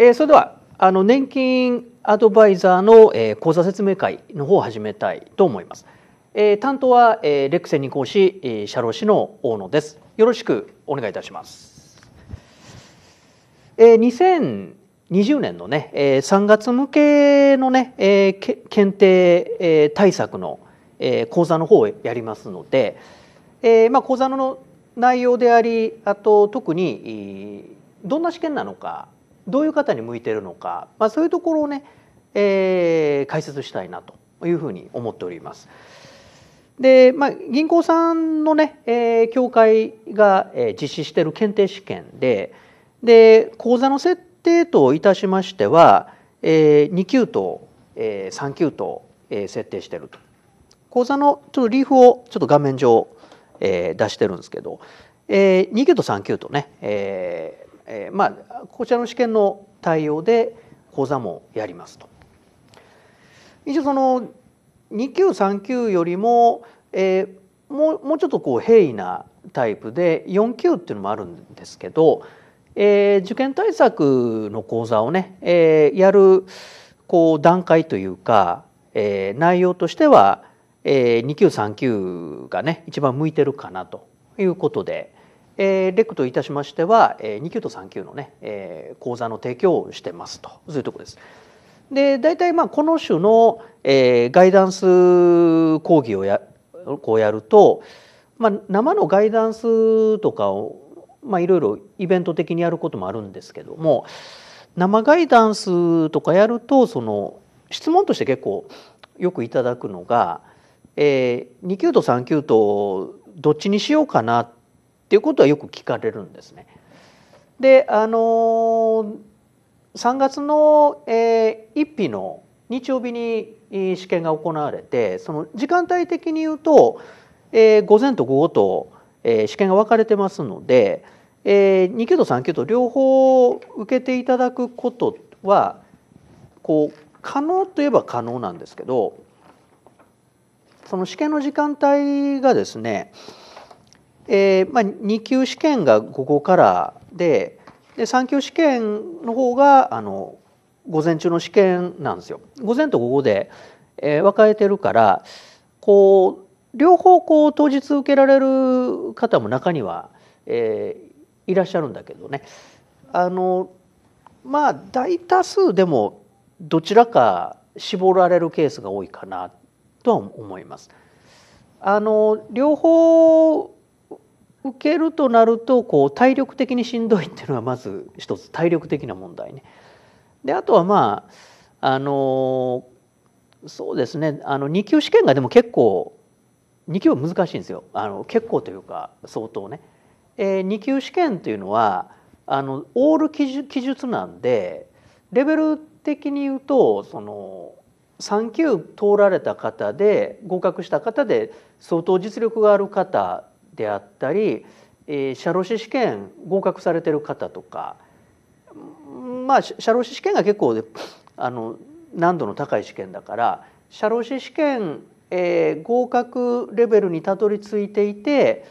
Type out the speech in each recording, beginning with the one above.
えー、それではあの年金アドバイザーの、えー、講座説明会の方を始めたいと思います。えー、担当は、えー、レクセ二講師、えー、社労士の大野です。よろしくお願いいたします。えー、2020年のね、えー、3月向けのね、えー、け検定、えー、対策の、えー、講座の方をやりますので、えーまあ、講座の内容でありあと特にどんな試験なのかどういう方に向いてるのか、まあ、そういうところをね、えー、解説したいなというふうに思っております。で、まあ、銀行さんのね、えー、協会が、え実施している検定試験でで口座の設定といたしましては、えー、2級と、えー、3級と、えー、設定してると。口座のちょっとリーフをちょっと画面上、えー、出してるんですけど、えー、2級と3級とね、ええー、まあこちらの試験の対応で講座もやりますと。一応その2級3級よりも、えー、もうもうちょっとこう平易なタイプで4級っていうのもあるんですけど、えー、受験対策の講座をね、えー、やるこう段階というか、えー、内容としては、えー、2級3級がね一番向いてるかなということで、えー、レクといたしましては、えー、2級と3級のね、えー、講座の提供をしてますとそういうとこです。で大体まあこの種の、えー、ガイダンス講義をやこうやると、まあ、生のガイダンスとかをまあ、いろいろイベント的にやることもあるんですけども生ガイダンスとかやるとその質問として結構よくいただくのが、えー、2級と3級とどっちにしようかなっっていうことはよく聞かれるんですね。であの3月の、えー、1日の日曜日に試験が行われてその時間帯的に言うと、えー、午前と午後と、えー、試験が分かれてますので、えー、2級と3級と両方受けていただくことはこう可能といえば可能なんですけどその試験の時間帯がですねえーまあ、2級試験が午後からでで3級試験の方があの午前中の試験なんですよ。午前と午後で、えー、分かれてるからこう両方こう当日受けられる方も中には、えー、いらっしゃるんだけどねあのまあ大多数でもどちらか絞られるケースが多いかなとは思います。あの両方受けるとなるとこう体力的にしんどいっていうのはまず一つ体力的な問題ね。であとはまああのそうですねあの2級試験がでも結構2級は難しいんですよあの結構というか相当ね。えー、2級試験というのはあのオール記述なんでレベル的に言うとその3級通られた方で合格した方で相当実力がある方であったり、えー、社労士試験合格されてる方とかまあ社労士試験が結構あの難度の高い試験だから社労士試験、えー、合格レベルにたどり着いていて、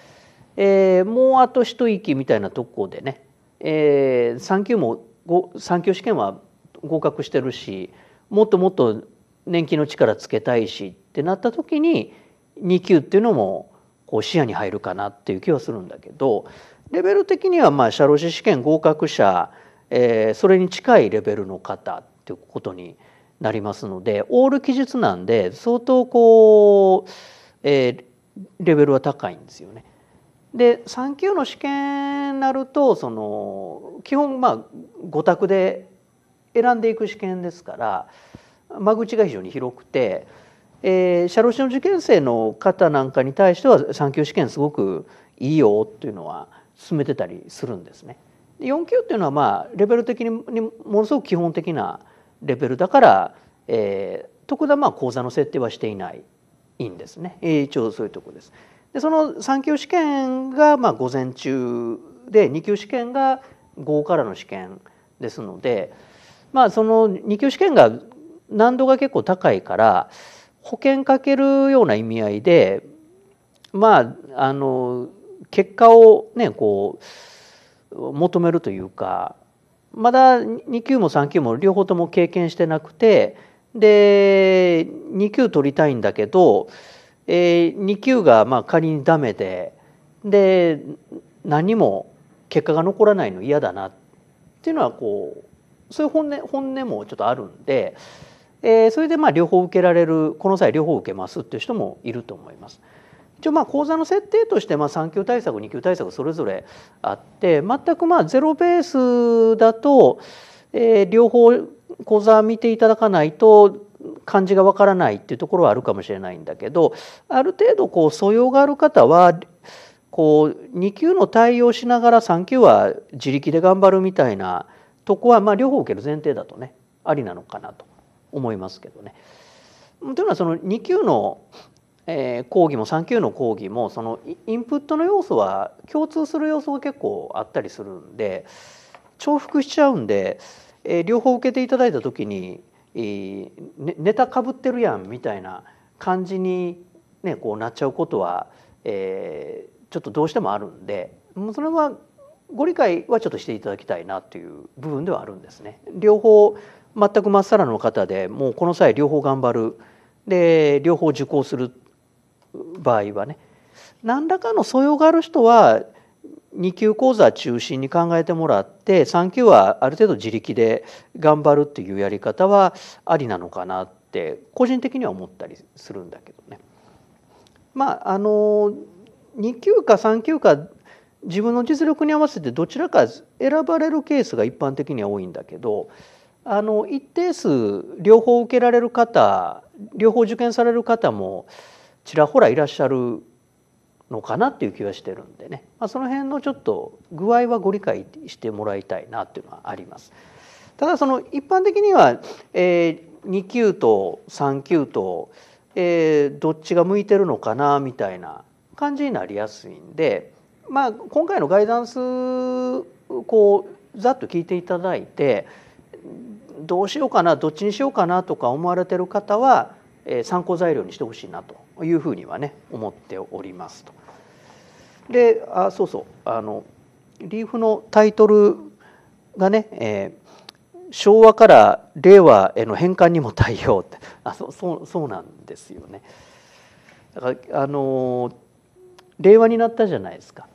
えー、もうあと一息みたいなとこでね、えー、3級も3級試験は合格してるしもっともっと年金の力つけたいしってなった時に2級っていうのもこう視野に入るかなっていう気はするんだけどレベル的にはまあ社労士試験合格者、えそれに近いレベルの方っていうことになりますのでオール記述なんで相当こう、えレベルは高いんですよね。で3級の試験になるとその基本まあ5択で選んでいく試験ですから間口が非常に広くて。えー、社労士の受験生の方なんかに対しては3級試験すごくいいよっていうのは進めてたりするんですね。4級っていうのはまあレベル的にものすごく基本的なレベルだから、えー、特段まあ講座の設定はしていないいいんですね一応そういうとこです。でその3級試験がまあ午前中で2級試験が午後からの試験ですのでまあその2級試験が難度が結構高いから保険かけるような意味合いでまああの結果をねこう求めるというかまだ2級も3級も両方とも経験してなくてで2級取りたいんだけど、えー、2級がまあ仮にダメでで何も結果が残らないの嫌だなっていうのはこうそういう本音本音もちょっとあるんで。えー、それでまあ両方受けられるこの際両方受けますっていう人もいると思います。一応まあ講座の設定としてまあ3級対策2級対策それぞれあって全くまあゼロベースだと、えー、両方講座見ていただかないと漢字がわからないっていうところはあるかもしれないんだけどある程度こう素養がある方はこう2級の対応しながら3級は自力で頑張るみたいなとこはまあ両方受ける前提だとねありなのかなと思いますけどね。というのはその2級のえ講義も3級の講義もそのインプットの要素は共通する要素が結構あったりするんで重複しちゃうんで、え両方受けていただいた時に、ネタかぶってるやんみたいな感じに、ね、こうなっちゃうことは、えちょっとどうしてもあるんでもうそれはご理解はちょっとしていただきたいなという部分ではあるんですね。両方全くまっさらの方でもうこの際両方頑張るで両方受講する場合はね何らかの素養がある人は2級講座中心に考えてもらって3級はある程度自力で頑張るっていうやり方はありなのかなって個人的には思ったりするんだけどね。まああの2級か3級か自分の実力に合わせてどちらか選ばれるケースが一般的には多いんだけどあの一定数両方受けられる方両方受験される方もちらほらいらっしゃるのかなっていう気はしてるんでね、まあ、その辺のちょっと具合はご理解してもらいたいなっていうのはあります。ただその一般的には、えー、2級と3級と、えー、どっちが向いてるのかなみたいな感じになりやすいんで、まあ、今回のガイダンスこうざっと聞いていただいてどうしようかなどっちにしようかなとか思われてる方は参考材料にしてほしいなというふうにはね思っておりますと。であそうそうあのリーフのタイトルがね、えー、昭和から令和への変換にも対応って あそそうそうなんですよね。だからあの令和になったじゃないですか。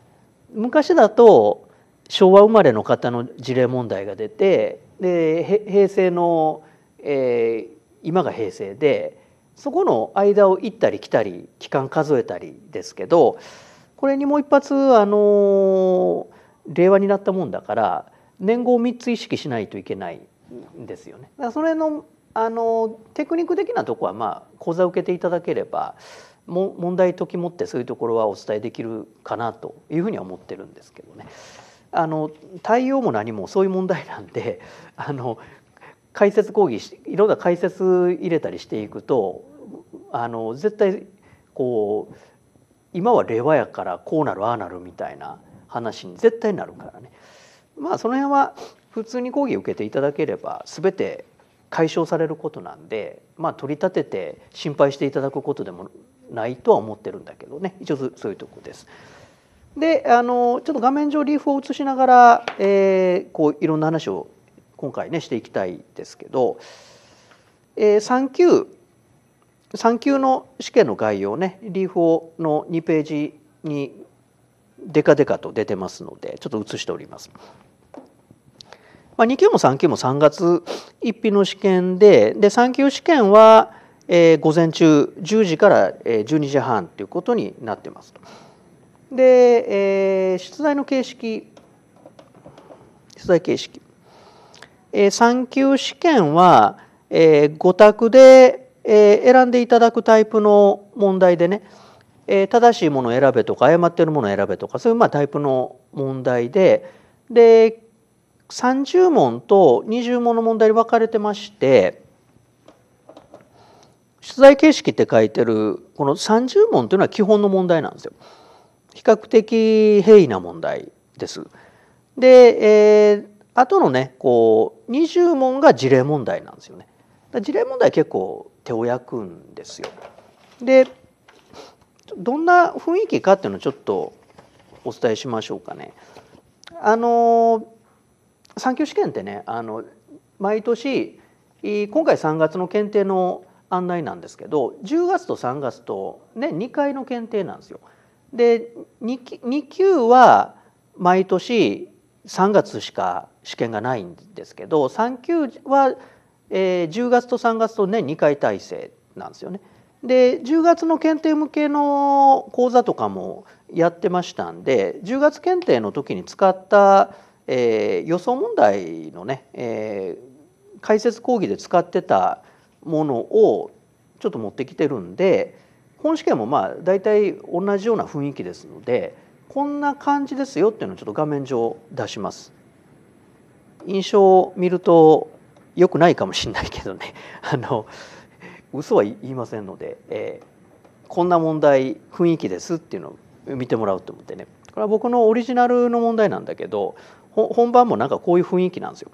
昔だと昭和生まれの方の事例問題が出てで平成の、えー、今が平成でそこの間を行ったり来たり期間数えたりですけどこれにもう一発あの令和になったもんだから年号を3つ意識しないといけないんですよね。だからそれのあのテクニック的なとこはまあ講座を受けていただければも問題解きもってそういうところはお伝えできるかなというふうには思ってるんですけどね。あの対応も何もそういう問題なんで あの解説講義いろんな解説入れたりしていくとあの絶対こう今は令和やからこうなるああなるみたいな話に絶対なるからねまあその辺は普通に講義受けていただければ全て解消されることなんで、まあ、取り立てて心配していただくことでもないとは思ってるんだけどね一応そういうとこです。であのちょっと画面上リーフを映しながら、えー、こういろんな話を今回ねしていきたいですけど、えー、3級3級の試験の概要ねリーフの2ページにデカデカと出てますのでちょっと写しております。まあ、2級も3級も3月1日の試験でで3級試験は、えー、午前中10時から12時半ということになってますと。で、えー、出題の形式出題形式、えー、3級試験は、えー、5択で、えー、選んでいただくタイプの問題でね、えー、正しいものを選べとか誤ってるものを選べとかそういうまあタイプの問題でで30問と20問の問題に分かれてまして出題形式って書いてるこの30問というのは基本の問題なんですよ。比較的平易な問題です。で、えー、あとのねこう二十問が事例問題なんですよね。事例問題結構手を焼くんですよ。でどんな雰囲気かっていうのをちょっとお伝えしましょうかね。あの産休試験ってねあの毎年今回3月の検定の案内なんですけど10月と3月と、ね、2回の検定なんですよ。で 2, 2級は毎年3月しか試験がないんですけど3級は、えー、10月と3月と年2回体制なんですよね。で10月の検定向けの講座とかもやってましたんで10月検定の時に使った、えー、予想問題のね、えー、解説講義で使ってたものをちょっと持ってきてるんで。本試験もまあ大体同じような雰囲気ですのでこんな感じですよっていうのをちょっと画面上出します。印象を見ると良くないかもしれないけどね あの嘘は言いませんので、えー、こんな問題雰囲気ですっていうのを見てもらうと思ってねこれは僕のオリジナルの問題なんだけど本番もなんかこういう雰囲気なんですよ。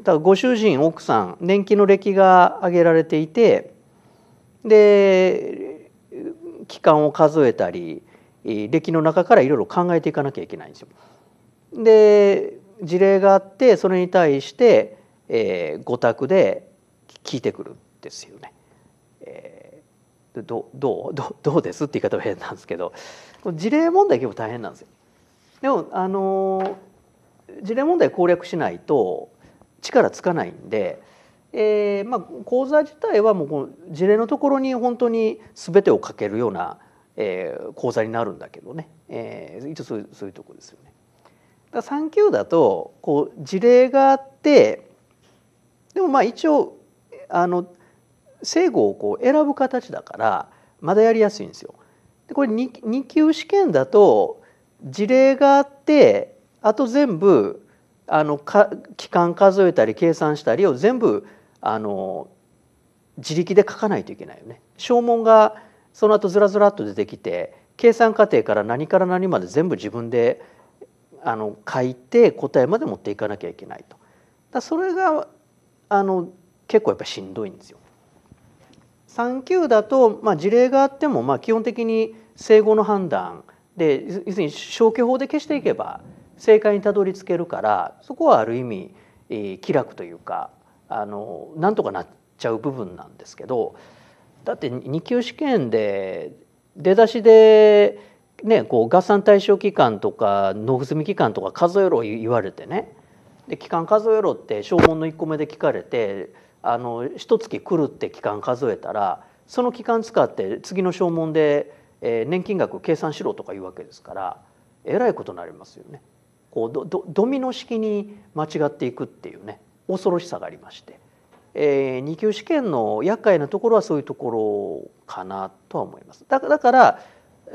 だからご主人奥さん年金の歴が挙げられていてで期間を数えたり歴の中からいろいろ考えていかなきゃいけないんですよ。で事例があってそれに対して、えー、五択で聞いてくるんですよね。えー、どどうどどうですって言い方は変なんですけど事例問題結構大変なんですよ。でもあの事例問題攻略しないと力つかないんで。えーまあ、講座自体はもう事例のところに本当に全てをかけるような、えー、講座になるんだけどね、えー、一応そういうそういうとこですよね。だ3級だとこう事例があってでもまあ一応あの正誤をこう選ぶ形だからまだやりやすいんですよ。でこれ 2, 2級試験だと事例があってあと全部あのか期間数えたり計算したりを全部あの自力で書かないといけないよね。証文がその後ずらずらっと出てきて計算過程から何から何まで全部自分であの書いて答えまで持っていかなきゃいけないと。だそれがあの結構やっぱしんどいんですよ。3級だと、まあ、事例があっても、まあ、基本的に正誤の判断で要するに消去法で消していけば正解にたどり着けるからそこはある意味、えー、気楽というかあのなんとかなっちゃう部分なんですけどだって2級試験で出だしで、ね、こう合算対象期間とか納付済み期間とか数えろ言われてねで期間数えろって証文の1個目で聞かれてあの1月来るって期間数えたらその期間使って次の証文で、えー、年金額計算しろとか言うわけですからえらいことになりますよね。こうドミノ式に間違っていくっていうね。恐ろしさがありまして、えー、2級試験の厄介なところはそういうところかなとは思います。だから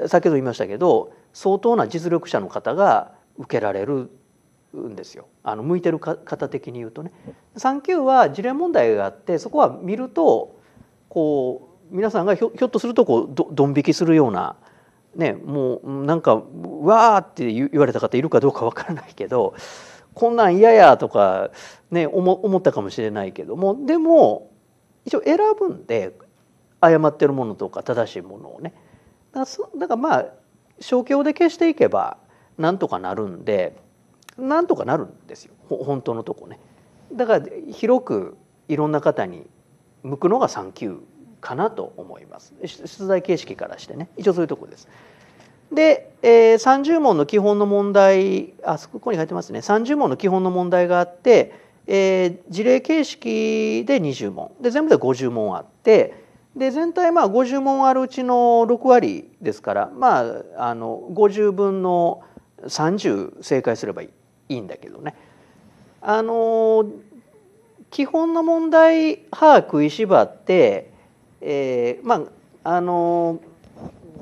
先ほど言いましたけど相当な実力者の方が受けられるんですよあの向いてる方的に言うとね。3級は事例問題があってそこは見るとこう皆さんがひょひょっとするとこうどドン引きするような。ね、もうなんかわーって言われた方いるかどうかわからないけどこんなん嫌やとか、ね、思ったかもしれないけどもでも一応選ぶんで誤ってるものとか正しいものをねだからまあ消去で消していけばなんとかなるんでなんとかなるんですよ本当のとこね。だから広くいろんな方に向くのが3級かなと思います出題形式からしてね一応そういうとこです。で、えー、30問の基本の問題あそこに書いてますね30問の基本の問題があって、えー、事例形式で20問で全部で50問あってで全体まあ50問あるうちの6割ですからまああの50分の30正解すればいいんだけどね。あの基本の問題歯食いしばって、えー、まああの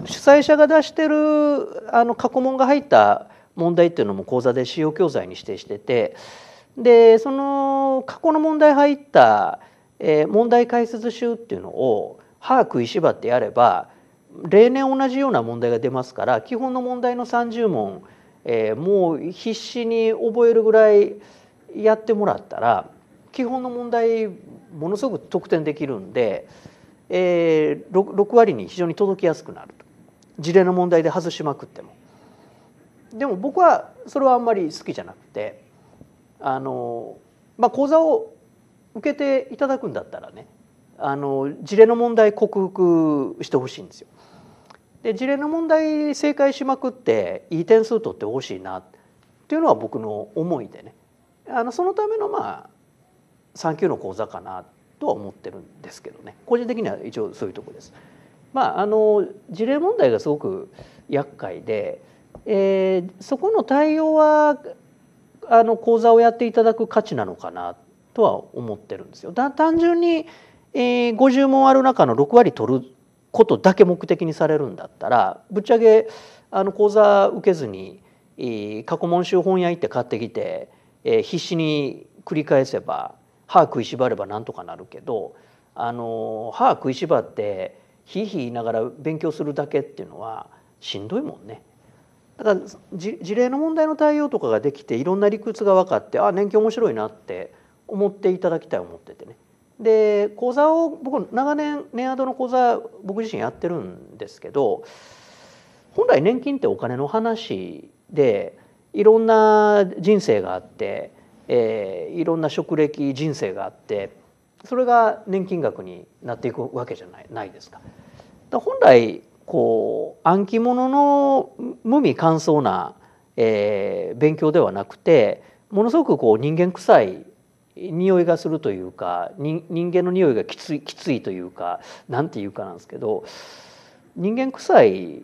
主催者が出してるあの過去問が入った問題っていうのも講座で使用教材に指定しててでその過去の問題入った、え問題解説集っていうのを把握いしばってやれば例年同じような問題が出ますから基本の問題の30問、えもう必死に覚えるぐらいやってもらったら基本の問題ものすごく得点できるんで、え 6, 6割に非常に届きやすくなると。事例の問題で外しまくってもでも僕はそれはあんまり好きじゃなくてあの、まあ、講座を受けていただくんだったらねあの事例の問題克服してほしいんですよ。で事例の問題正解しまくっていい点数取ってほしいなっていうのは僕の思いでねあのそのためのまあ3級の講座かなとは思ってるんですけどね個人的には一応そういうとこです。まあ、あの事例問題がすごく厄介で、えー、そこの対応はあの講座をやっていただく価値なのかなとは思ってるんですよ。だ単純に、えー、50問ある中の6割取ることだけ目的にされるんだったらぶっちゃけあの講座受けずに、えー、過去問集本屋行って買ってきて、えー、必死に繰り返せば歯食いしばればなんとかなるけどあの歯食いしばってひいひい言いながら勉強するだけっていうのはしんどいもんね。だから事例の問題の対応とかができていろんな理屈が分かってあ年金面白いなって思っていただきたい思っててね。で講座を僕長年年アドの講座僕自身やってるんですけど本来年金ってお金の話でいろんな人生があって、えー、いろんな職歴人生があってそれが年金額になっていくわけじゃないないですか。本来こう暗記物の無味乾燥な、えー、勉強ではなくてものすごくこう人間臭い匂いがするというか人間の匂いがきついきついというか何て言うかなんですけど人間臭い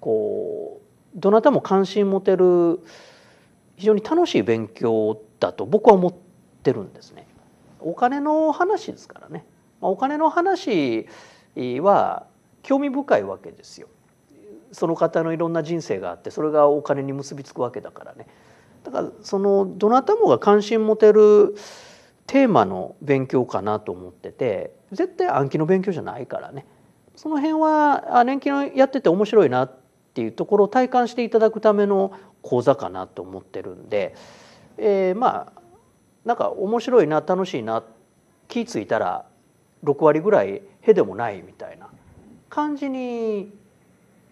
こうどなたも関心持てる非常に楽しい勉強だと僕は思ってるんですね。お金の話ですからね、お金の話は興味深いわけですよ。その方のいろんな人生があってそれがお金に結びつくわけだからね。だからそのどなたもが関心持てるテーマの勉強かなと思ってて絶対暗記の勉強じゃないからねその辺は年金をやってて面白いなっていうところを体感していただくための講座かなと思ってるんで、えー、まあなんか面白いな楽しいな気付いたら6割ぐらいへでもないみたいな感じに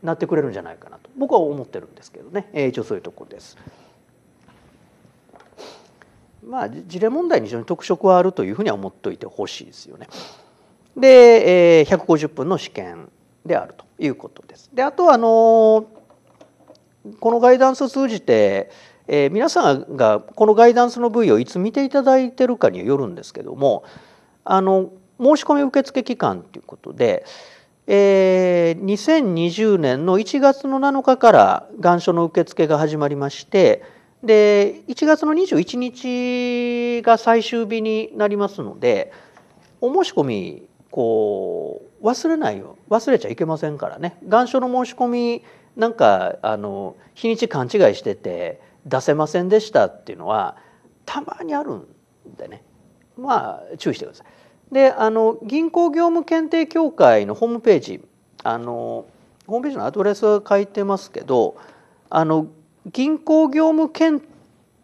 なってくれるんじゃないかなと僕は思ってるんですけどね、えー、一応そういうとこです。まあ、事例問題に非常に特色はあるというふうには思っておいてほしいですよね。で、えー、150分の試験であるということです。であとはあのこのガイダンスを通じて、えー、皆さんがこのガイダンスの部位をいつ見ていただいてるかによるんですけどもあの申し込み受付期間ということで、えー、2020年の1月の7日から願書の受付が始まりましてで1月の21日が最終日になりますのでお申し込みこう忘れないよ忘れちゃいけませんからね願書の申し込みなんかあの日にち勘違いしてて出せませんでしたっていうのはたまにあるんでねまあ注意してください。であの銀行業務検定協会のホームページあのホームページのアドレスは書いてますけどあの銀行業務検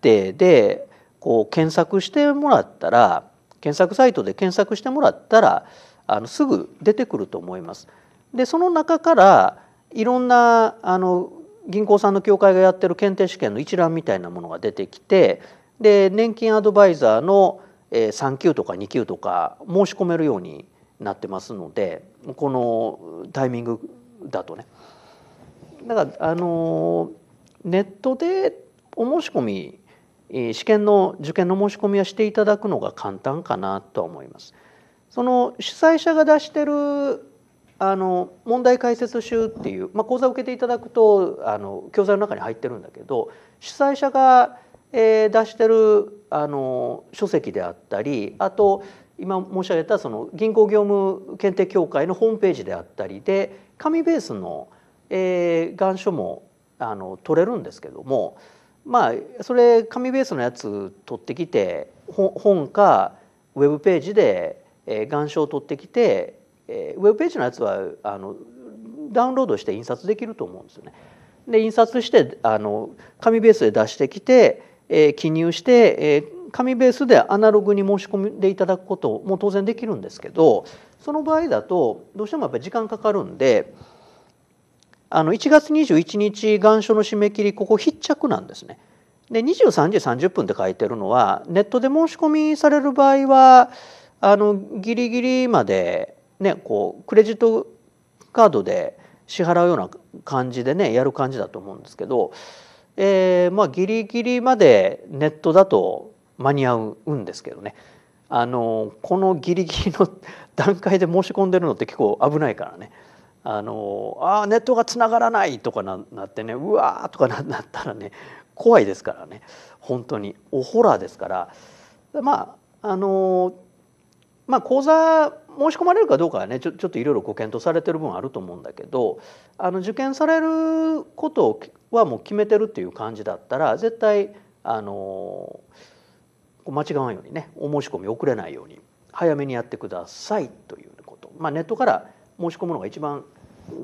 定でこう検索してもらったら検索サイトで検索してもらったらあのすぐ出てくると思います。でその中からいろんなあの銀行さんの協会がやってる検定試験の一覧みたいなものが出てきてで年金アドバイザーの3級とか2級とか申し込めるようになってますのでこのタイミングだとね。だからあのネットでお申し込み試験の受験の申し込みはしていただくのが簡単かなとは思います。その主催者が出してるあの問題解説集っていう、まあ、講座を受けていただくとあの教材の中に入ってるんだけど主催者が、えー、出してるあの書籍であったりあと今申し上げたその銀行業務検定協会のホームページであったりで紙ベースの、えー、願書もあの取れるんですけどもまあそれ紙ベースのやつ取ってきて本かウェブページで、えー、願書を取ってきて、えー、ウェブページのやつはあのダウンロードして印刷できると思うんですよね。で印刷してあの紙ベースで出してきてえ記入して、え紙ベースでアナログに申し込んでいただくことも当然できるんですけどその場合だとどうしてもやっぱり時間かかるんであの1月21日願書の締め切りここ必着なんですね。で23時30分って書いてるのはネットで申し込みされる場合はあのギリギリまで、ね、こうクレジットカードで支払うような感じでねやる感じだと思うんですけどえー、まあギリギリまでネットだと間に合うんですけどねあのこのギリギリの段階で申し込んでるのって結構危ないからねあのあネットがつながらないとかななってねうわーとかななったらね怖いですからね本当におホラーですからまああのまあ講座申し込まれるかどうかはねちょちょっといろいろご検討されてる分あると思うんだけどあの受験されることはもう決めてるっていう感じだったら絶対あの間違わんようにねお申し込み遅れないように早めにやってくださいということ、まあ、ネットから申し込むのが一番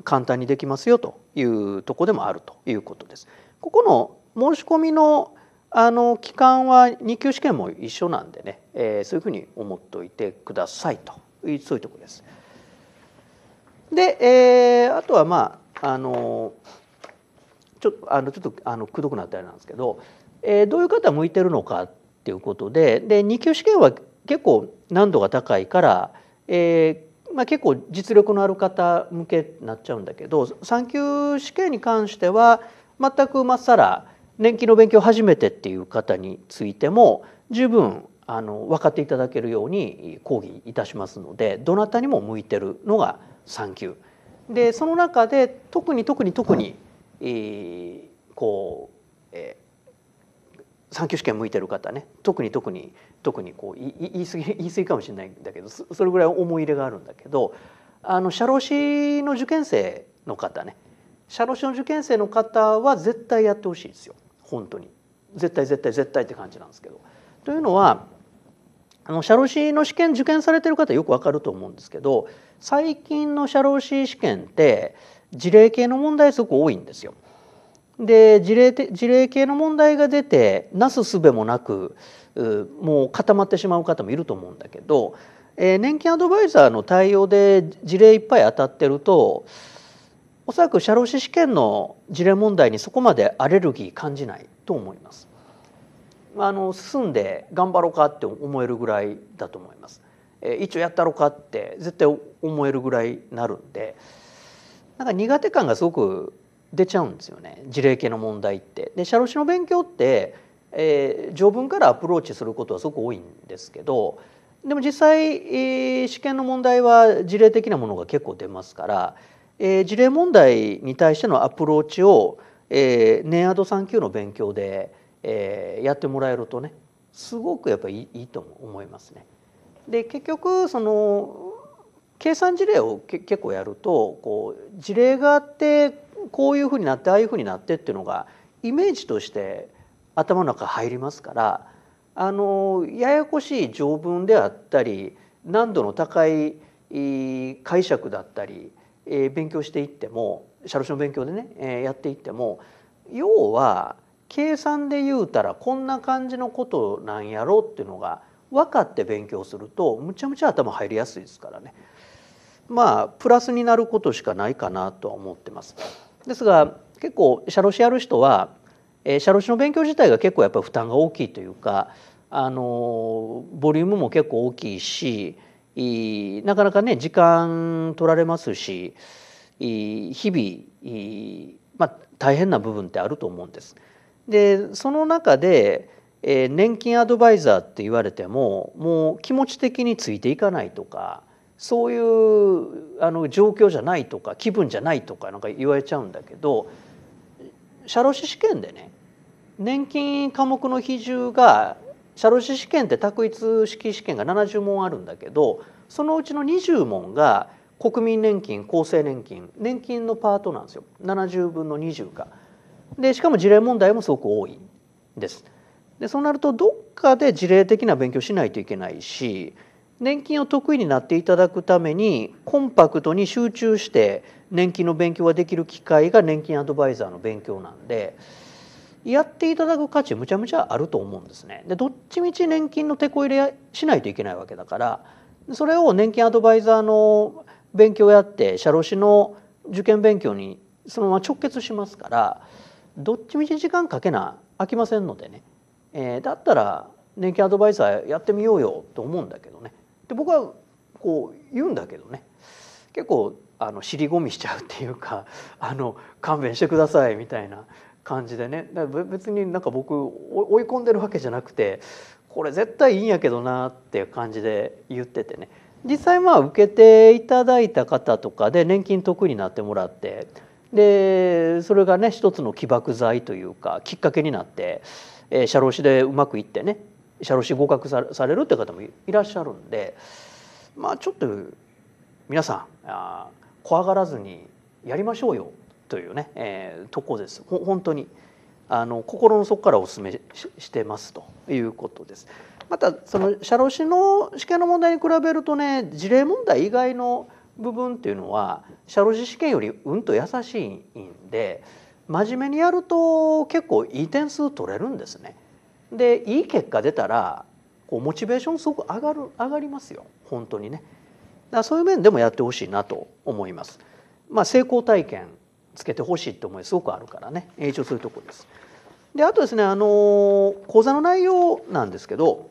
簡単にできますよというとこでもあるということです。ここの申し込みのあの期間は2級試験も一緒なんでね、えー、そういうふうに思っておいてくださいとそういうとこです。で、えー、あとはまああのちょっとあのちょっとあのくどくなったあれなんですけど、えー、どういう方向いてるのかっていうことでで2級試験は結構難度が高いから、えーまあ、結構実力のある方向けになっちゃうんだけど3級試験に関しては全くまっさら年金の勉強をめてっていう方についても十分あの分かっていただけるように講義いたしますのでどなたにも向いてるのが3級でその中で特に特に特に、えー、こう、えー、3級試験向いてる方ね特に特に特にこう言い過ぎ言い過ぎかもしれないんだけどそれぐらい思い入れがあるんだけどあの社労士の受験生の方ね社労士の受験生の方は絶対やってほしいですよ本当に絶対絶対絶対って感じなんですけど。というのはあの社労士の試験受験されてる方よくわかると思うんですけど最近の社労士試験って事例系の問題すごく多いんですよ。で事例事例系の問題が出てなすすべもなくもう固まってしまう方もいると思うんだけど、えー、年金アドバイザーの対応で事例いっぱい当たってるとおそらく社労士試験の事例問題にそこまでアレルギー感じないと思います。あの進んで頑張ろうかって思えるぐらいだと思います。え一応やったろかって絶対思えるぐらいなるんでなんか苦手感がすごく出ちゃうんですよね事例系の問題って。で社労士の勉強って、えー、条文からアプローチすることはすごく多いんですけどでも実際、えー、試験の問題は事例的なものが結構出ますから、えー、事例問題に対してのアプローチを、えー、ネアド3級の勉強でえー、やってもらえるとねすごくやっぱりいいと思いますね。で結局その計算事例を結構やるとこう事例があってこういうふうになってああいうふうになってっていうのがイメージとして頭の中入りますからあのややこしい条文であったり難度の高い解釈だったり、えー、勉強していっても社労士の勉強でね、えー、やっていっても要は計算で言うたらこんな感じのことなんやろっていうのが分かって勉強するとむちゃむちゃ頭入りやすいですからねまあプラスになることしかないかなとは思ってます。ですが結構社労士やる人は、えー、社労士の勉強自体が結構やっぱり負担が大きいというかあのボリュームも結構大きいしなかなかね時間取られますし日々、まあ、大変な部分ってあると思うんです。でその中で、えー、年金アドバイザーって言われてももう気持ち的についていかないとかそういうあの状況じゃないとか気分じゃないとかなんか言われちゃうんだけど社労士試験でね年金科目の比重が社労士試験って択一式試験が70問あるんだけどそのうちの20問が国民年金厚生年金年金のパートなんですよ70分の20が。でしかも事例問題もすごく多いんです。でそうなるとどっかで事例的な勉強しないといけないし年金を得意になっていただくためにコンパクトに集中して年金の勉強ができる機会が年金アドバイザーの勉強なんでやっていただく価値むちゃむちゃあると思うんですね。でどっちみち年金の手こ入れしないといけないわけだからそれを年金アドバイザーの勉強をやって社労士の受験勉強にそのまま直結しますから。どっちみち時間かけな飽きませんのでね、えー、だったら年金アドバイザーやってみようよと思うんだけどねで僕はこう言うんだけどね結構あの尻込みしちゃうっていうか あの勘弁してくださいみたいな感じでね別になんか僕追い込んでるわけじゃなくてこれ絶対いいんやけどなっていう感じで言っててね実際まあ受けていただいた方とかで年金得になってもらってでそれがね一つの起爆剤というかきっかけになって、えー、社労士でうまくいってね社労士合格されるって方もいらっしゃるんでまあちょっと皆さんあ怖がらずにやりましょうよというね、えー、とこですほ本当にあの心の底からお勧めしてますということです。またその社労士の試験の問題に比べるとね事例問題以外の部分っていうのは社労士試験よりうんと優しいんで真面目にやると結構いい点数取れるんですね。でいい結果出たらこうモチベーションすごく上がる上がりますよ本当にね。だそういう面でもやってほしいなと思います。まあ、成功体験つけてほしいって思いすごくあるからね一応するところです。であとですねあの講座の内容なんですけど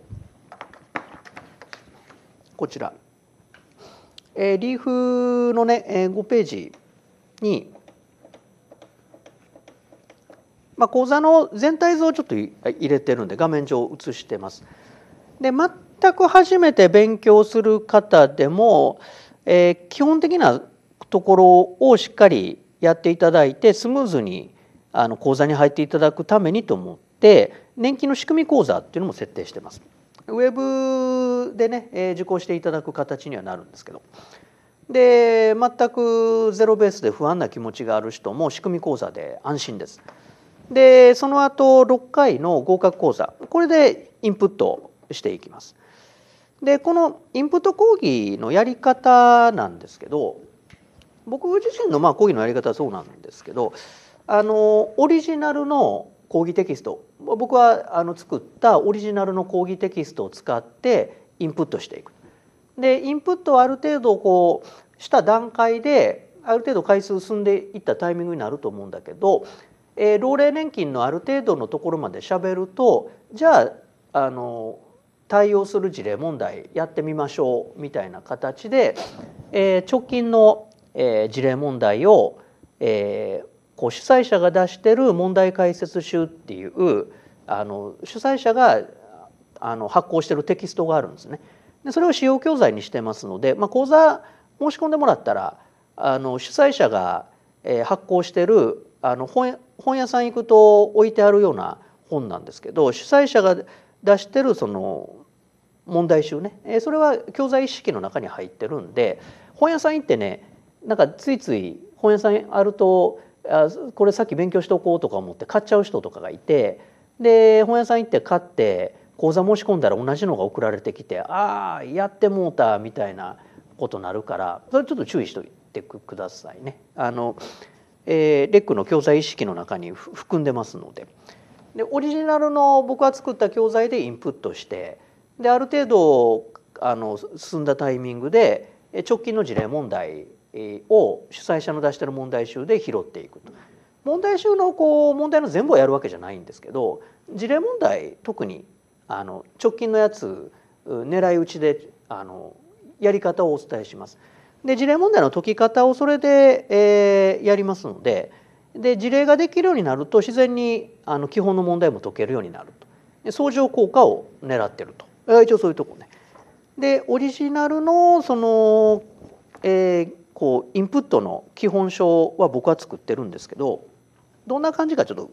こちら。えリーフのね、え5ページに、まあ、講座の全体像をちょっと入れてるんで画面上映してます。で全く初めて勉強する方でも、えー、基本的なところをしっかりやっていただいてスムーズにあの講座に入っていただくためにと思って年金の仕組み講座っていうのも設定してます。ウェブでね、えー、受講していただく形にはなるんですけどで全くゼロベースで不安な気持ちがある人も仕組み講座で安心です。でその後6回の合格講座これでインプットしていきます。でこのインプット講義のやり方なんですけど僕自身のまあ講義のやり方はそうなんですけどあのオリジナルの講義テキスト僕はあの作ったオリジナルの講義テキストを使ってインプットしていく。でインプットをある程度こうした段階である程度回数進んでいったタイミングになると思うんだけど、えー、老齢年金のある程度のところまでしゃべるとじゃああの対応する事例問題やってみましょうみたいな形で、えー、直近の、えー、事例問題を、えー、こう主催者が出してる問題解説集っていうあの主催者があの発行してるテキストがあるんですね。でそれを使用教材にしてますので、まあ、講座申し込んでもらったらあの主催者が、え発行してるあの本屋さん行くと置いてあるような本なんですけど主催者が出してるその問題集ね、えそれは教材一式の中に入ってるんで本屋さん行ってねなんかついつい本屋さんあるとあこれさっき勉強しとこうとか思って買っちゃう人とかがいてで本屋さん行って買って口座申し込んだら同じのが送られてきてああやってもうたみたいなことになるからそれちょっと注意しておいてくださいね。あのえー、レックの教材意識の中に含んでますのででオリジナルの僕が作った教材でインプットしてである程度あの進んだタイミングで直近の事例問題を主催者の出してる問題集で拾っていくと。問題集のこう問題の全部をやるわけじゃないんですけど事例問題特にあの直近のやつ狙い撃ちであのやり方をお伝えします。で事例問題の解き方をそれで、えー、やりますのでで事例ができるようになると自然にあの基本の問題も解けるようになると相乗効果を狙ってると一応そういうとこね。でオリジナルのその、えーこうインプットの基本書は僕は作ってるんですけどどんな感じかちょっと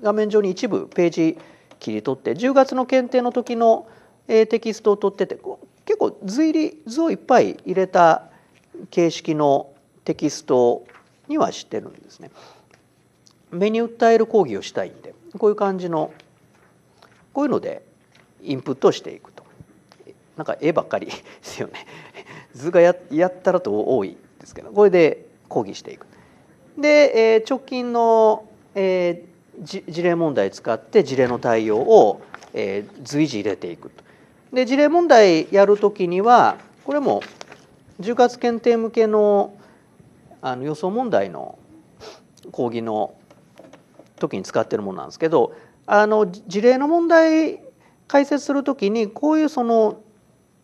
画面上に一部ページ切り取って10月の検定の時のテキストを取ってて結構図入り図をいっぱい入れた形式のテキストにはしてるんですね。目に訴える講義をしたいんでこういう感じのこういうのでインプットしていくとなんか絵ばっかりですよね図がややったらと多いですけどこれで講義していく。で、えー、直近の、えー、事例問題使って事例の対応を、えー、随時入れていくと。で事例問題やるときにはこれも10月検定向けのあの予想問題の講義の時に使ってるものなんですけどあの事例の問題解説するときにこういうその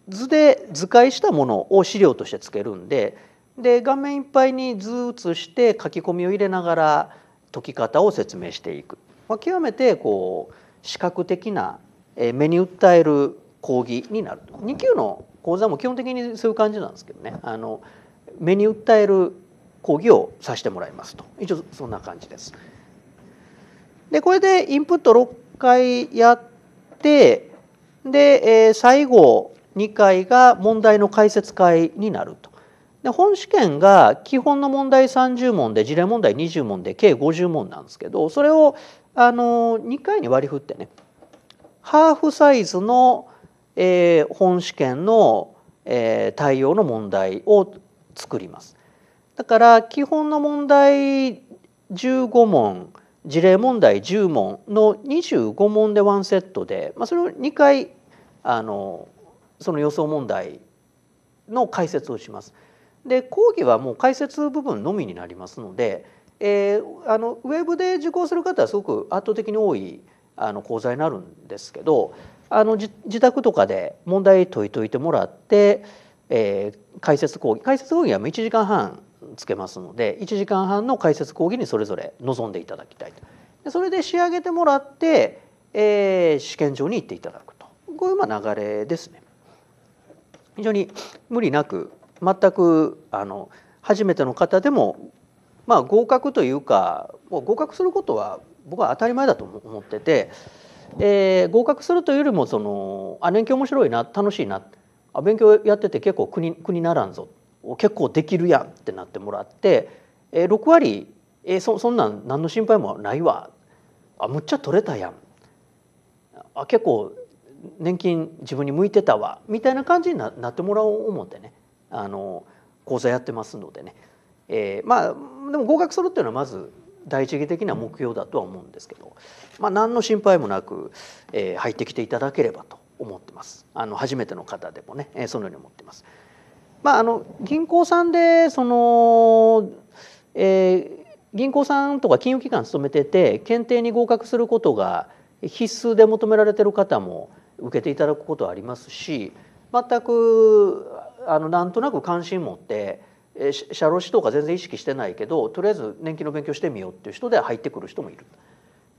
図で図解したものを資料としてつけるんでで画面いっぱいに図写して書き込みを入れながら解き方を説明していく、まあ、極めてこう視覚的な目に訴える講義になる2級の講座も基本的にそういう感じなんですけどねあの目に訴える講義をさせてもらいますと一応そんな感じです。でこれでインプット6回やってで、え最後2回が問題の解説会になると。で本試験が基本の問題30問で事例問題20問で計50問なんですけどそれをあの2回に割り振ってねハーフサイズの、えー、本試験の、えー、対応の問題を作ります。だから基本の問題15問事例問題10問の25問で1セットで、まあ、それを2回あのその予想問題の解説をします。で講義はもう解説部分のみになりますので、えー、あのウェブで受講する方はすごく圧倒的に多いあの講座になるんですけどあの自宅とかで問題解いといてもらって、えー、解説講義解説講義は1時間半つけますので1時間半の解説講義にそれぞれ臨んでいただきたいとそれで仕上げてもらって、えー、試験場に行っていただくとこういうまあ流れですね。非常に無理なく全くあの初めての方でも、まあ、合格というかもう合格することは僕は当たり前だと思ってて、えー、合格するというよりもそのあ年金面白いな楽しいなあ勉強やってて結構国国ならんぞ結構できるやんってなってもらって、えー、6割、えー、そそんなん何の心配もないわあむっちゃ取れたやんあ結構年金自分に向いてたわみたいな感じになってもらおう思ってねあの講座やってますのでね、えー、まあでも合格するっていうのはまず第一義的な目標だとは思うんですけど、まあ、何の心配もなく、えー、入ってきていただければと思ってますあの初めての方でもね、えー、そのように思ってます。まあ、あの銀行さんでその、えー、銀行さんとか金融機関勤めてて検定に合格することが必須で求められてる方も受けていただくことはありますし全くあのなんとなく関心持って社労士とか全然意識してないけどとりあえず年金の勉強してみようっていう人で入ってくる人もいる。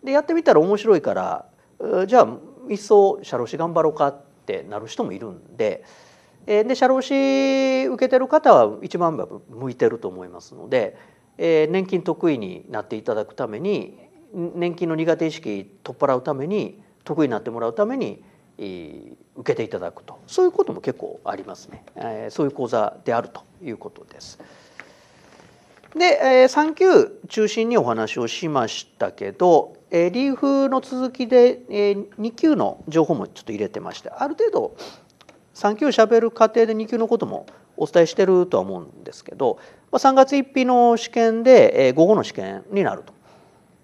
でやってみたら面白いからじゃあ一層社労士頑張ろうかってなる人もいるんでで社労士受けてる方は一番向いてると思いますので年金得意になっていただくために年金の苦手意識取っ払うために得意になってもらうために受けていただくとそういうことも結構ありますね、えそういう講座であるということです。で3級中心にお話をしましたけどリーフの続きで2級の情報もちょっと入れてましてある程度3級をしゃべる過程で2級のこともお伝えしてるとは思うんですけど3月1日の試験で午後の試験になる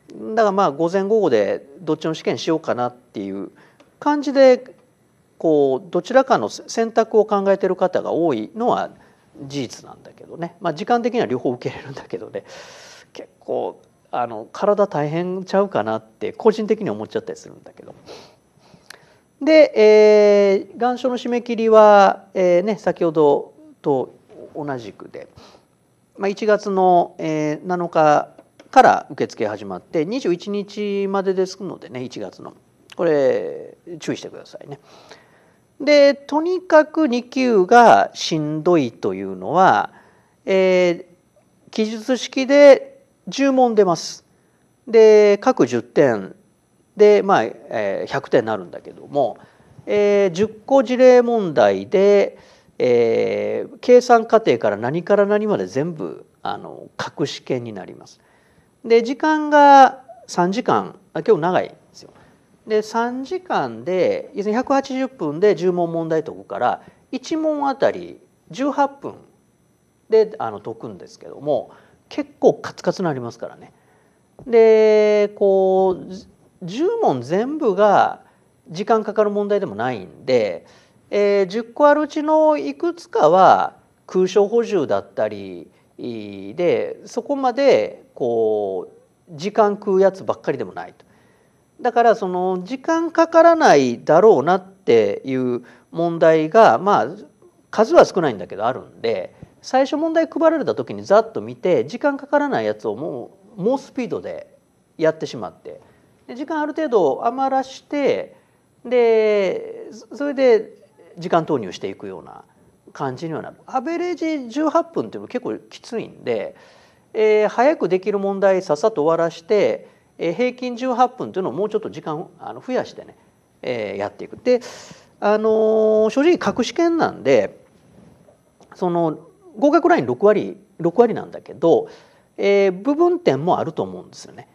とだからまあ午前午後でどっちの試験しようかなっていう感じでこうどちらかの選択を考えている方が多いのは事実なんだけどね、まあ、時間的には両方受けれるんだけどね結構あの体大変ちゃうかなって個人的に思っちゃったりするんだけど。で、えー、願書の締め切りは、えーね、先ほどと同じくで、まあ、1月の、えー、7日から受付始まって21日までですのでね1月の。これ注意してくださいね。でとにかく2級がしんどいというのは、えー、記述式で10問出ます。で各10点で、まあえ100点になるんだけども、えー、10個事例問題で、えー、計算過程から何から何まで全部あの格試験になります。で時間が3時間今日長いですよ。で3時間で要するに180分で10問問題解くから1問あたり18分であの解くんですけども結構カツカツになりますからね。でこう10問全部が時間かかる問題でもないんで、えー、10個あるうちのいくつかは空所補充だったりでそこまでこう時間食うやつばっかりでもないと。だからその時間かからないだろうなっていう問題がまあ数は少ないんだけどあるんで最初問題配られた時にざっと見て時間かからないやつをもう猛スピードでやってしまって時間ある程度余らしてでそれで時間投入していくような感じにはなる。アベレージ18分っていうの結構きついんで、えー、早くできる問題さっさと終わらしてえ平均18分というのをもうちょっと時間あの増やしてね、えやっていく。で、あの正直各試験なんでその合格ライン6割6割なんだけど、えー、部分点もあると思うんですよね。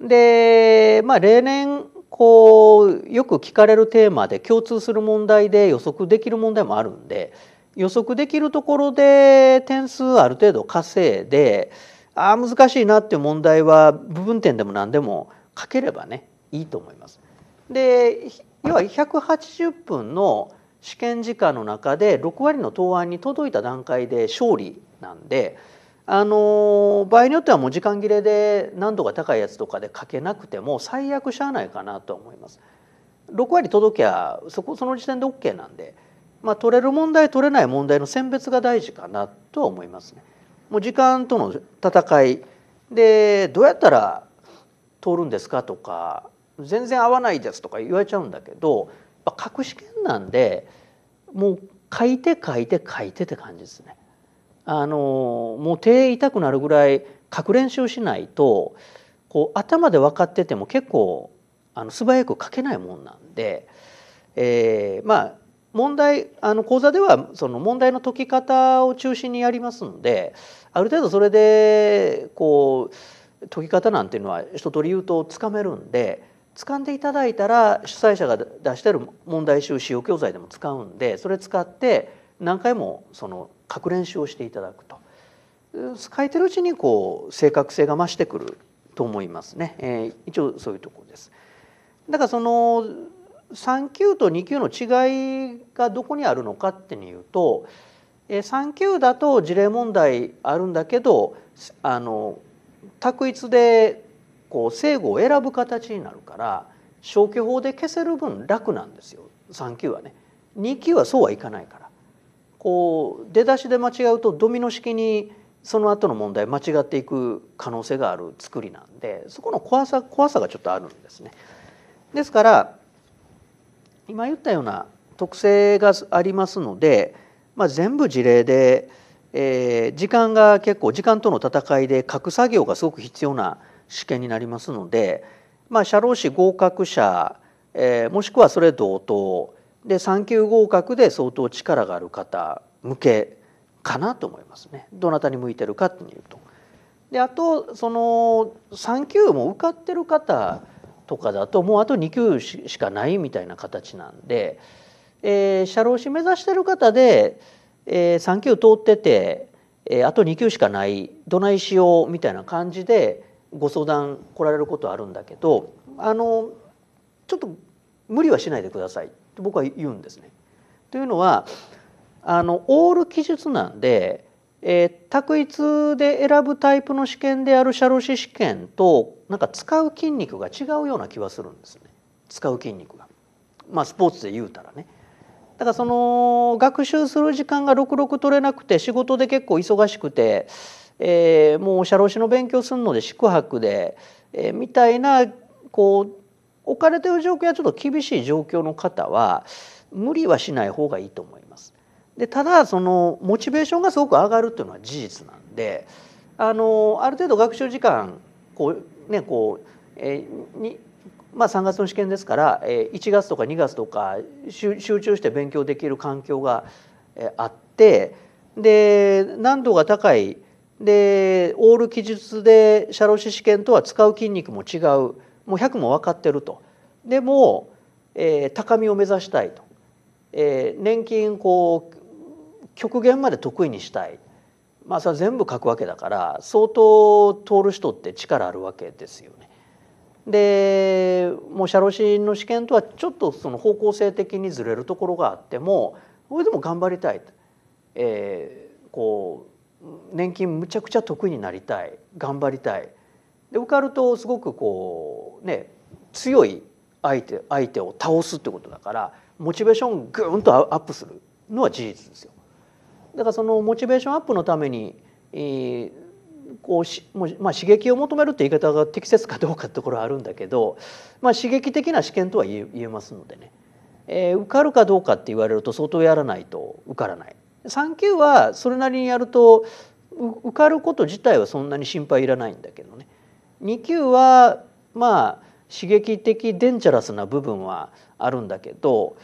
で、まあ、例年こうよく聞かれるテーマで共通する問題で予測できる問題もあるんで予測できるところで点数ある程度稼いで、ああ難しいなっていう問題は部分点でも何でも書ければねいいと思います。で要は180分の試験時間の中で6割の答案に届いた段階で勝利なんであの場合によってはもう時間切れで難度が高いやつとかで書けなくても最悪しゃあないかなと思います。6割届きゃそこその時点で OK なんで、まあ、取れる問題取れない問題の選別が大事かなとは思いますね。もう時間との戦いでどうやったら通るんですかとか全然合わないですとか言われちゃうんだけど格試験なんでもう書いて書いて書いてって感じですね。あのもう手痛くなるぐらい書く練習しないとこう頭で分かってても結構あの素早く書けないもんなんで、えー、まあ問題あの講座ではその問題の解き方を中心にやりますのである程度それでこう解き方なんていうのは一通り言うとつかめるんで掴んでいただいたら主催者が出してる問題集使用教材でも使うんでそれ使って何回もその書く練習をしていただくと書いてるうちにこう正確性が増してくると思いますね、えー、一応そういうところです。だからその3級と2級の違いがどこにあるのかっていうと3級だと事例問題あるんだけどあの択一でこう正誤を選ぶ形になるから消去法で消せる分楽なんですよ3級はね。2級はそうはいかないから。こう出だしで間違うとドミノ式にその後の問題間違っていく可能性がある作りなんでそこの怖さ怖さがちょっとあるんですね。ですから今言ったような特性がありますので。まあ、全部事例で、えー、時間が結構時間との戦いで核作業がすごく必要な試験になりますので、まあ、社労士合格者、えー、もしくはそれ同等で3級合格で相当力がある方向けかなと思いますねどなたに向いてるかっていうと。であとその3級も受かってる方とかだともうあと2級しかないみたいな形なんで。えー、社労士目指してる方で、えー、3級通ってて、えー、あと2級しかないどないしようみたいな感じでご相談来られることあるんだけどあのちょっと無理はしないでくださいと僕は言うんですね。というのはあのオール記述なんで、えー、択一で選ぶタイプの試験である社労士試験となんか使う筋肉が違うような気はするんですね使う筋肉が。まあスポーツで言うたらね。だからその学習する時間がろくろく取れなくて仕事で結構忙しくて、えー、もう社労士の勉強するので宿泊で、えー、みたいなこう置かれてる状況はちょっと厳しい状況の方は無理はしない方がいいと思います。でただそのモチベーションがすごく上がるっていうのは事実なんであのある程度学習時間こうねこう、えー、まあ、3月の試験ですから、え1月とか2月とか集中して勉強できる環境が、あってで難度が高いでオール記述で社労士試験とは使う筋肉も違うもう100も分かってるとでも、えー、高みを目指したいと、えー、年金こう極限まで得意にしたい、まあ、それは全部書くわけだから相当通る人って力あるわけですよね。でもう社労士の試験とはちょっとその方向性的にずれるところがあってもそれでも頑張りたい、えー、こう年金むちゃくちゃ得意になりたい頑張りたいで受かるとすごくこうね強い相手相手を倒すってことだからモチベーションぐーとアップするのは事実ですよ。だからそのモチベーションアップのために、えー、こうしまあ、刺激を求めるって言い方が適切かどうかってところはあるんだけど、まあ、刺激的な試験とは言えますのでね、えー、受かるかどうかって言われると相当やらないと受からない。3級はそれなりにやると受かること自体はそんなに心配いらないんだけどね2級はまあ刺激的デンジャラスな部分はあるんだけど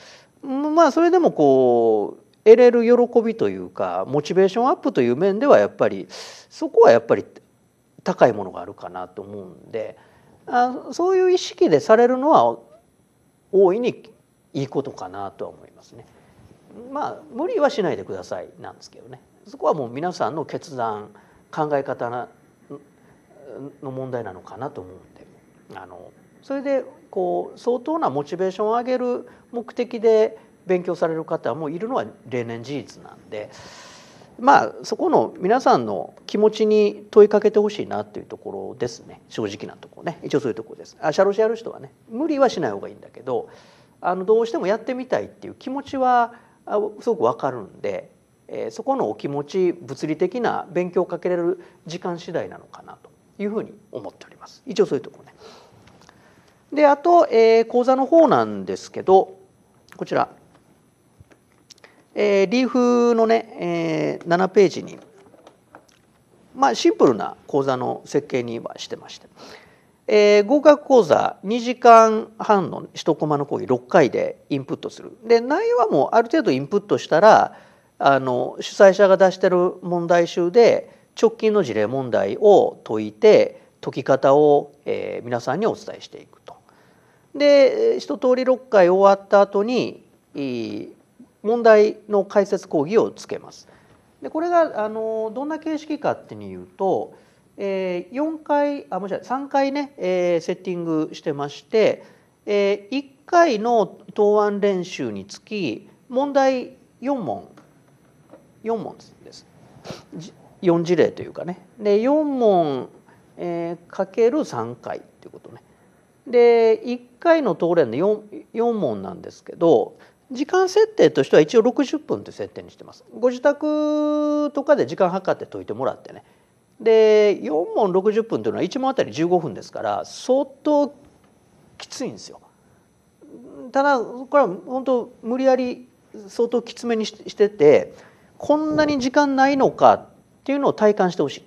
まあそれでもこう得れる喜びというかモチベーションアップという面ではやっぱりそこはやっぱり高いものがあるかなと思うんであそういう意識でされるのは大いにいいことかなとは思いますね。まあ無理はしないでくださいなんですけどねそこはもう皆さんの決断考え方の問題なのかなと思うんであのそれでこう相当なモチベーションを上げる目的で勉強される方もいるのは例年事実なんで。まあ、そこの皆さんの気持ちに問いかけてほしいなっていうところですね正直なところね一応そういうところですあシャロシやる人はね無理はしない方がいいんだけどあのどうしてもやってみたいっていう気持ちはすごくわかるんで、えー、そこのお気持ち物理的な勉強をかけられる時間次第なのかなというふうに思っております一応そういうところね。であと、えー、講座の方なんですけどこちらえー、リーフのね、えー、7ページに、まあ、シンプルな講座の設計にはしてまして、えー、合格講座2時間半の1コマの講義6回でインプットするで内容はもうある程度インプットしたらあの主催者が出してる問題集で直近の事例問題を解いて解き方を、えー、皆さんにお伝えしていくと。で一通り6回終わった後に問題の解説講義をつけます。でこれがあのどんな形式かっていうと、えー、4回あもちろん3回ね、えー、セッティングしてまして、えー、1回の答案練習につき問題4問4問です。4事例というかねで4問、えー、かける3回っていうことね。で1回の答練で 4, 4問なんですけど時間設定としては一応60分と設定にしてますご自宅とかで時間計って解いてもらってねで4問60分というのは1問あたり15分ですから相当きついんですよただこれは本当無理やり相当きつめにしててこんなに時間ないのかっていうのを体感してほし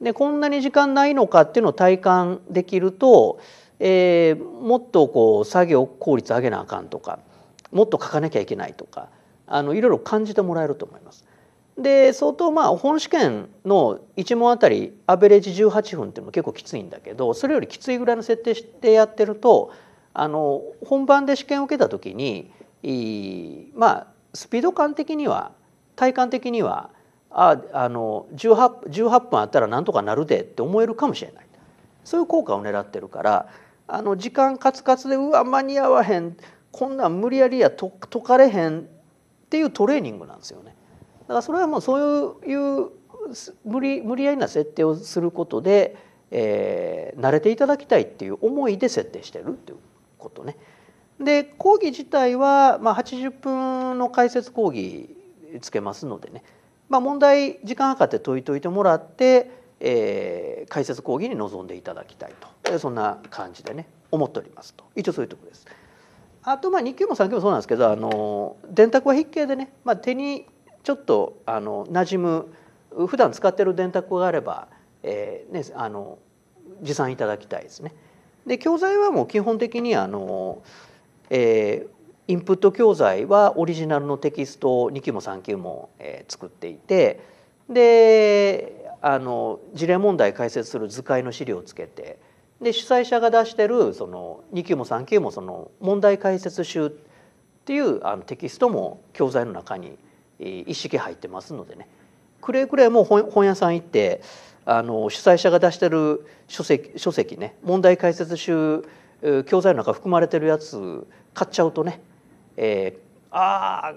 いでこんなに時間ないのかっていうのを体感できると、えー、もっとこう作業効率上げなあかんとかもっと書かなきゃいけないとかあのいろいろ感じてもらえると思います。で相当まあ本試験の1問あたりアベレージ18分っていうのも結構きついんだけどそれよりきついぐらいの設定してやってるとあの本番で試験を受けた時にまあスピード感的には体感的にはああの 18, 18分あったらなんとかなるでって思えるかもしれないそういう効果を狙ってるからあの時間カツカツでうわ間に合わへんこんなん無理やりや解かれへんっていうトレーニングなんですよね。だからそれはもうそういう無理無理やりな設定をすることで、えー、慣れていただきたいっていう思いで設定してるっていうことね。で講義自体は、まあ、80分の解説講義つけますのでね、まあ、問題時間かって解いておいてもらって、えー、解説講義に臨んでいただきたいとそんな感じでね思っておりますと一応そういうとこです。あとまあ2級も3級もそうなんですけどあの電卓は筆形でね、まあ、手にちょっとあの馴染む普段使ってる電卓があれば、えーね、あの持参いただきたいですね。で教材はもう基本的にあの、えー、インプット教材はオリジナルのテキストを2級も3級も、えー、作っていてであの事例問題解説する図解の資料をつけてで主催者が出してるその2級も3級もその問題解説集っていうあのテキストも教材の中に一式入ってますのでねくれぐれも本屋さん行ってあの主催者が出してる書籍書籍ね問題解説集教材の中含まれてるやつ買っちゃうとね、えー、あ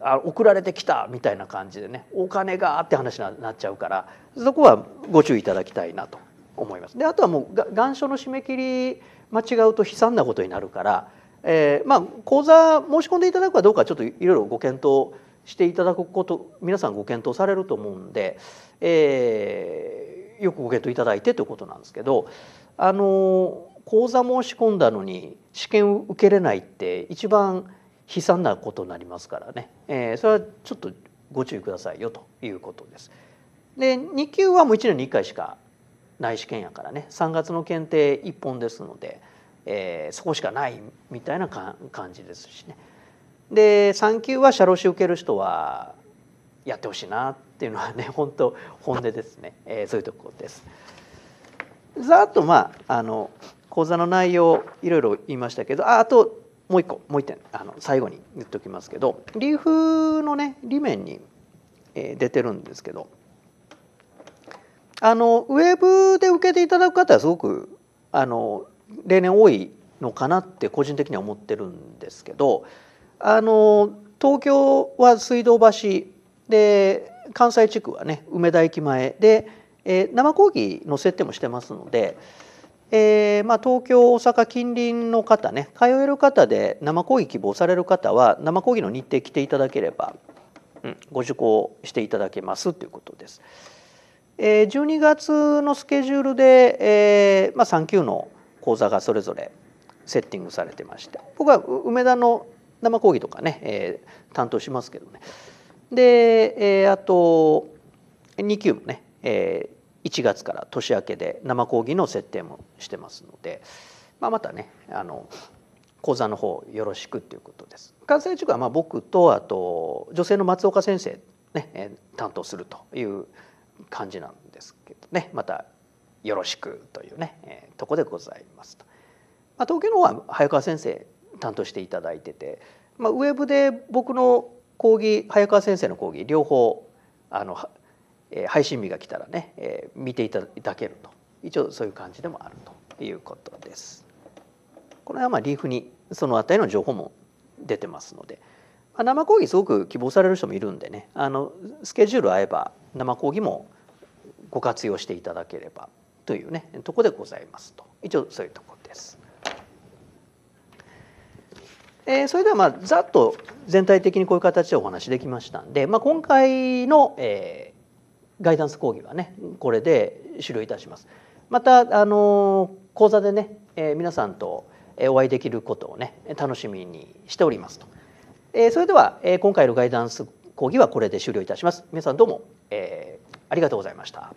あ送られてきたみたいな感じでねお金がって話になっちゃうからそこはご注意いただきたいなと思います。であとはもう願書の締め切り間違うと悲惨なことになるから、えー、まあ講座申し込んでいただくかどうかちょっといろいろご検討していただくこと皆さんご検討されると思うんで、えー、よくご検討いただいてということなんですけどあの講座申し込んだのに試験を受けれないって一番悲惨なことになりますからね、えー、それはちょっとご注意くださいよということです。で2級はもう1年に1回しか内試験やからね3月の検定1本ですので、えー、そこしかないみたいな感じですしね。で3級は社労士受ける人はやってほしいなっていうのはね 本当本音ですね、えー、そういうとこです。ざっとまああの講座の内容いろいろ言いましたけどああともう一個もう一点あの最後に言っておきますけどリーフのね裏面に、えー、出てるんですけどあのウェブで受けていただく方はすごくあの例年多いのかなって個人的には思ってるんですけどあの東京は水道橋で関西地区はね梅田駅前で、えー、生講義の設定もしてますので、えーまあ、東京大阪近隣の方ね通える方で生講義希望される方は生講義の日程来ていただければ、うん、ご受講していただけますということです。え12月のスケジュールで、えーまあ、3級の講座がそれぞれセッティングされてまして僕は梅田の生講義とかね、えー、担当しますけどねで、えー、あと2級もね、えー、1月から年明けで生講義の設定もしてますので、まあ、またねあの講座の方よろしくっていうことです。関西塾はまあ僕とあと女性の松岡先生ね担当するという感じなんですけどねまたよろしくというね、えー、とこでございますと。まあ、東京の方は早川先生担当していただいてて、まあ、ウェブで僕の講義早川先生の講義両方あの、えー、配信日が来たらね、えー、見ていただけると一応そういう感じでもあるということです。これはまあリーフにその辺りの情報も出てますので、まあ、生講義すごく希望される人もいるんでねあのスケジュール合えば生講義もご活用していただければというねとこでございますと一応そういうとこです。えー、それではまあざっと全体的にこういう形でお話できましたんで、まあ、今回の、えー、ガイダンス講義はねこれで終了いたします。またあの講座でね、えー、皆さんとお会いできることをね楽しみにしておりますと。えー、それでは、えー、今回のガイダンス講義はこれで終了いたします。皆さんどうも、えー、ありがとうございました。